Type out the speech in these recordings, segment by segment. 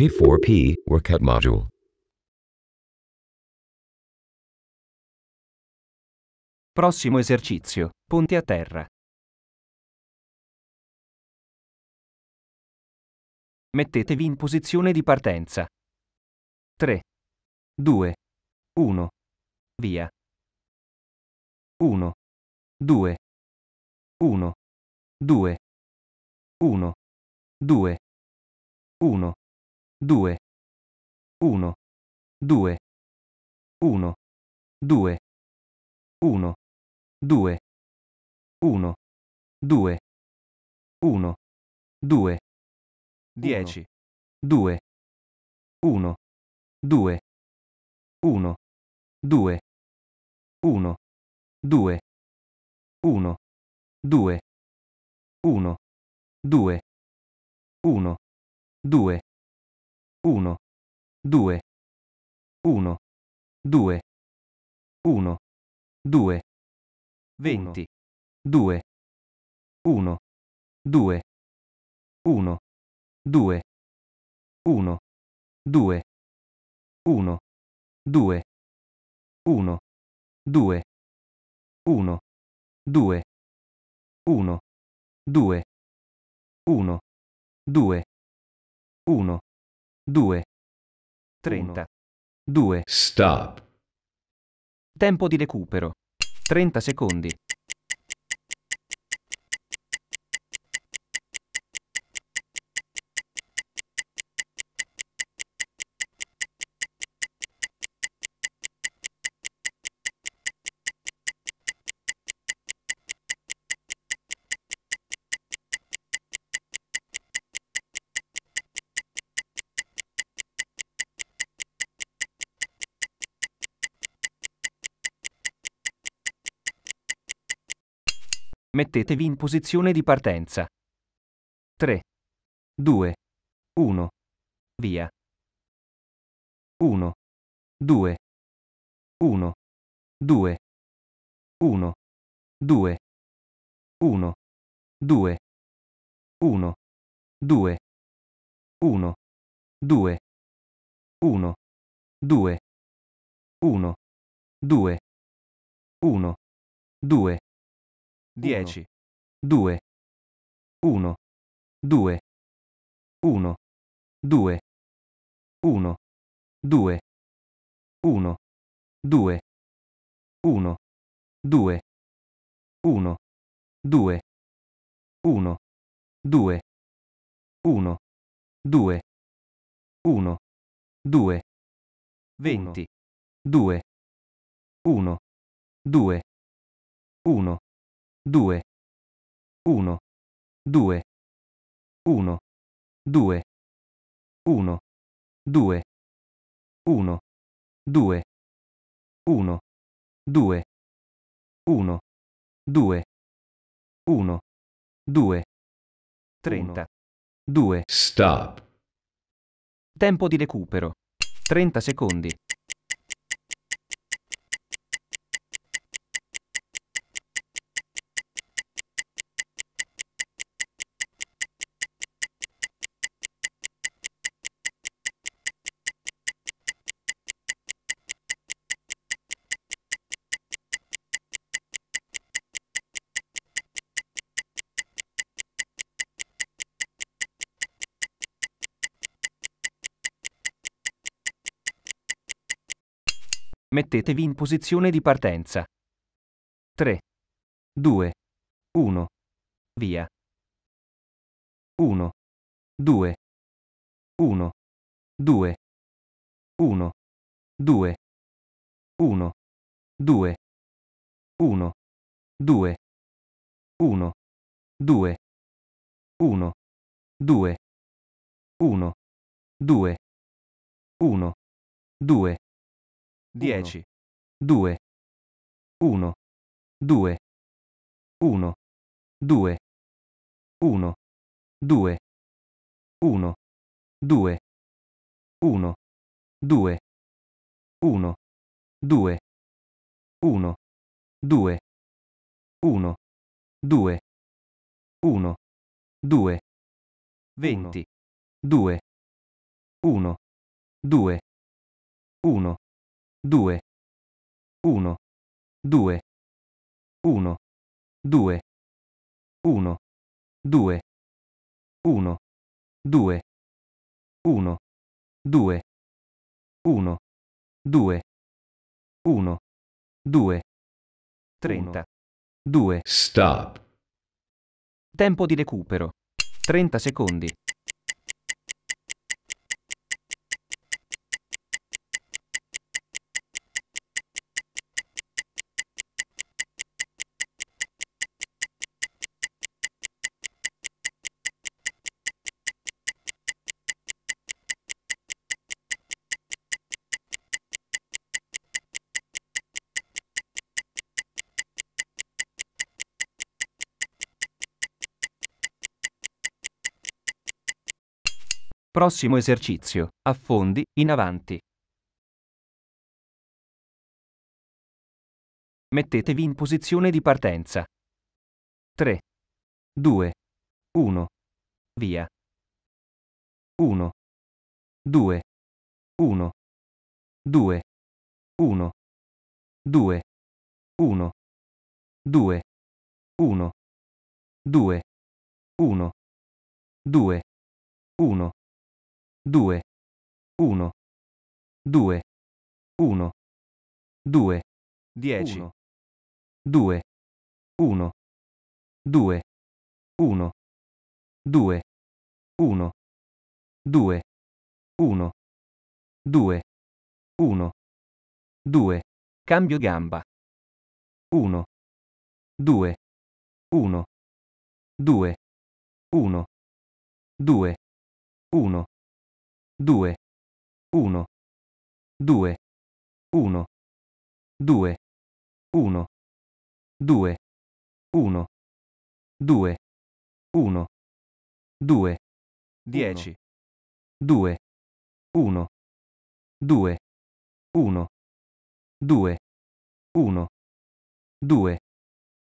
P4P Workout Module. Prossimo esercizio. Ponte a terra. Mettetevi in posizione di partenza. 3, 2, 1. Via. 1, 2, 1, 2, 1, 2, 1. 2 1 2 1 2 1 2 1 2 1 2 10 2 1 2 1 2 1 2 1 2 1 2 1 2 1, 2, 1, 2, 1, 2, 20, 2, 1, 2, 1, 2, 1, 2, 1, 2, 1, 2, 1, 2, 1, 2, 1, 2, 1, 2. 30. 2. Stop. Tempo di recupero. 30 secondi. mettetevi in posizione di partenza. 3, 2, 1, via. 1, 2, 1, 2, 1, 2, 1, 2, 1, 2, 1, 2, 1, 2, 1, 2, 1, 2, 10, 2, 1, 2, 1, 2, 1, 2, 1, 2, 1, 2, 1, 2, 1, 2, 1, 2, 1, 2, 20, 2, 1, 2, 1, 2 1 2 1 2 1 2 1 2 1 2 1 2 1 2 30 2 stop tempo di recupero 30 secondi Mettetevi in posizione di partenza. 3, 2, 1. Via. 1, 2, 1, 2, 1, 2, 1, 2, 1, 2, 1, 2, 1, 2, 1, 2, 1, 2, 10, 2, 1, 2, 1, 2, 1, 2, 1, 2, 1, 2, 1, 2, 1, 2, 1, 2, 1, 2, 20, 2, 1, 2, 1, 2 1 2 1 2 1 2 1 2 1 2 1 2 1 2 30 2 stop tempo di recupero 30 secondi Prossimo esercizio. Affondi, in avanti. Mettetevi in posizione di partenza. 3, 2, 1. Via. 1, 2, 1, 2, 1, 2, 1, 2, 1, 2, 1, 2, 1. 2 1 2 1 2 10 2 1 2 1 2 1 2 1 2 1 2 cambio gamba 1 2 1 2 1 2 1 2 1 2 1 2 1 2 1 2 1 2 10 2 1 2 1 2 1 2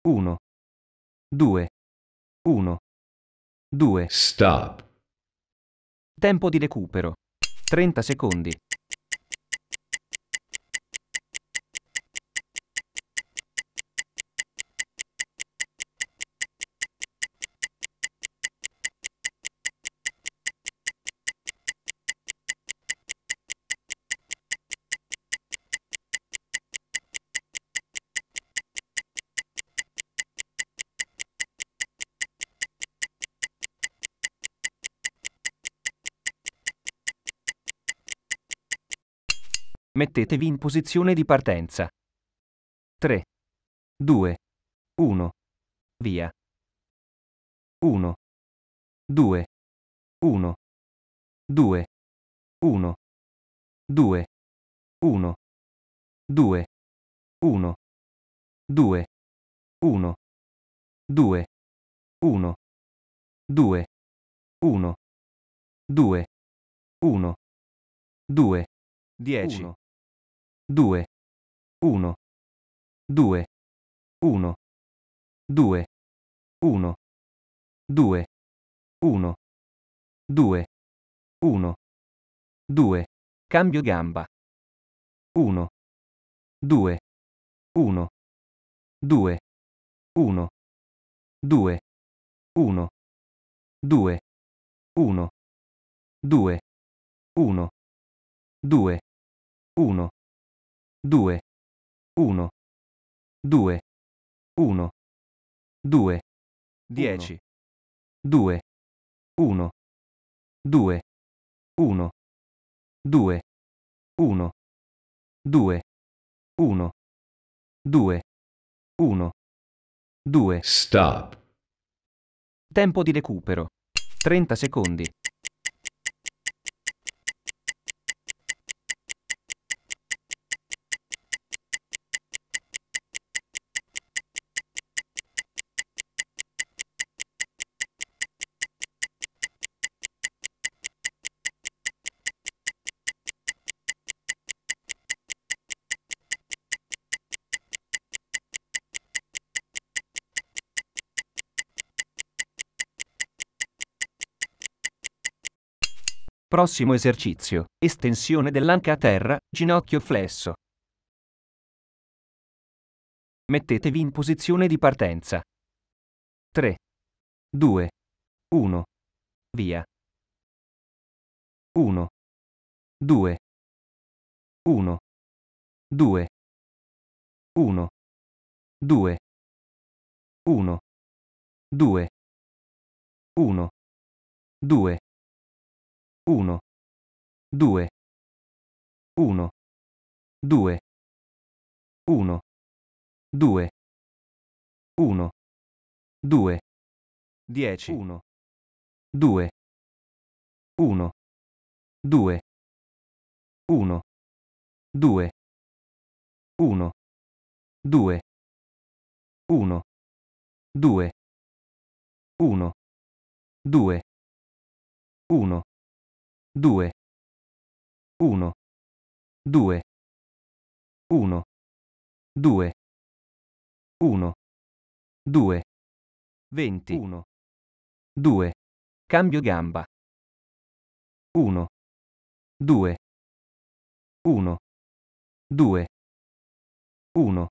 1 2 1 2 stop Tempo di recupero. 30 secondi. mettetevi in posizione di partenza. 3, 2, 1, via. 1, 2, 1, 2, 1, 2, 1, 2, 1, 2, 1, 2, 1, 2, 1, 2, 1, 2, 10. 2 1 2 1 2 1 2 1 2 1 2 cambio gamba 1 2 1 2 1 2 1 2 1 2 1 2 1 2 1 2 1 2 10 2 1 2 1 2 1 2 1 2 1 2 Stop Tempo di recupero 30 secondi Prossimo esercizio. Estensione dell'anca a terra, ginocchio flesso. Mettetevi in posizione di partenza. 3, 2, 1. Via. 1, 2, 1, 2, 1, 2, 1, 2, 1, 2. 1 2 1 2 1 2 1 2 10 1 2 1 2 1 2 1 2 1 2 1 2 1 due uno due uno due uno due venti uno due cambio gamba uno due uno due uno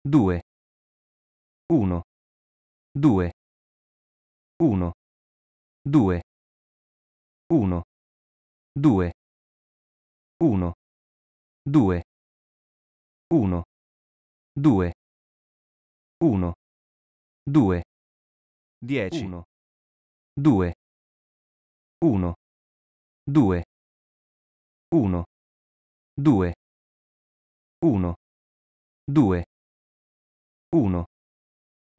due uno due uno due uno 2 1 2 1 2 1 2 10 1 2 1 2 1 2 1 2 1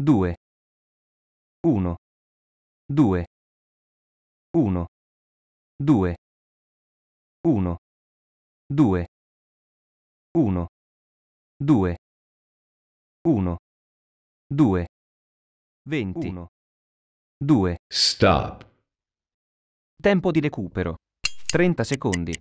2 1 2 1 2 1 2 1 2 1 2 20 1 2 Stop Tempo di recupero 30 secondi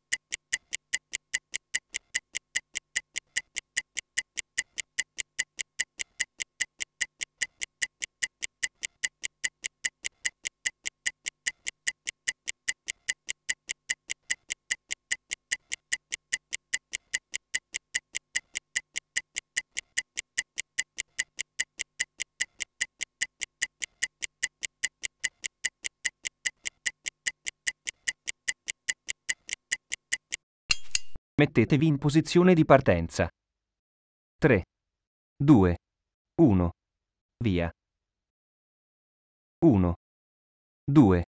Mettetevi in posizione di partenza. 3, 2, 1. Via. 1, 2,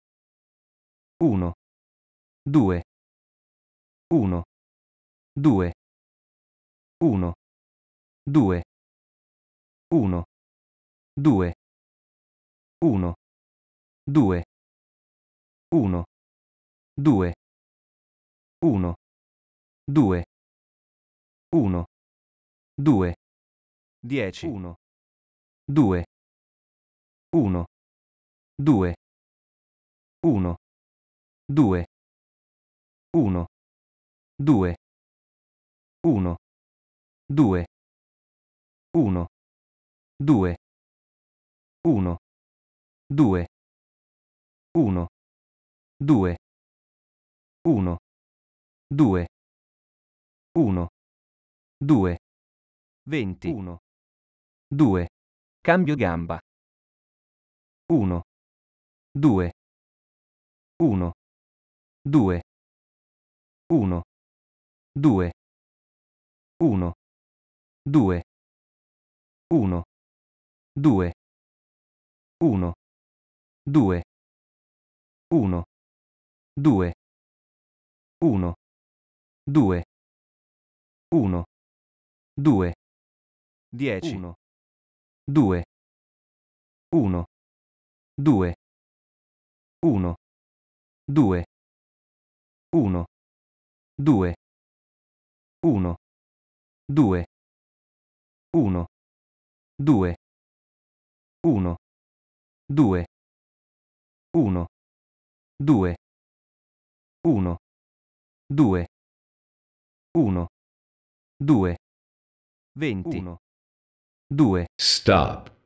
1, 2, 1, 2, 1, 2, 1, 2, 1, 2, 1, 2, 1, 2 1 2 10 1 2 1 2 1 2 1 2 1 2 1 2 1 2 1 2 1 2 1, 2, 20, 1, 2, cambio gamba, 1, 2, 1, 2, 1, 2, 1, 2, 1, 2, 1, 2, 1, 2, 1, 2, 1 2 10 1 2 1 2 1 2 1 2 1 2 1 2 1 2 1 2 1 2 1 2 21 2 Stop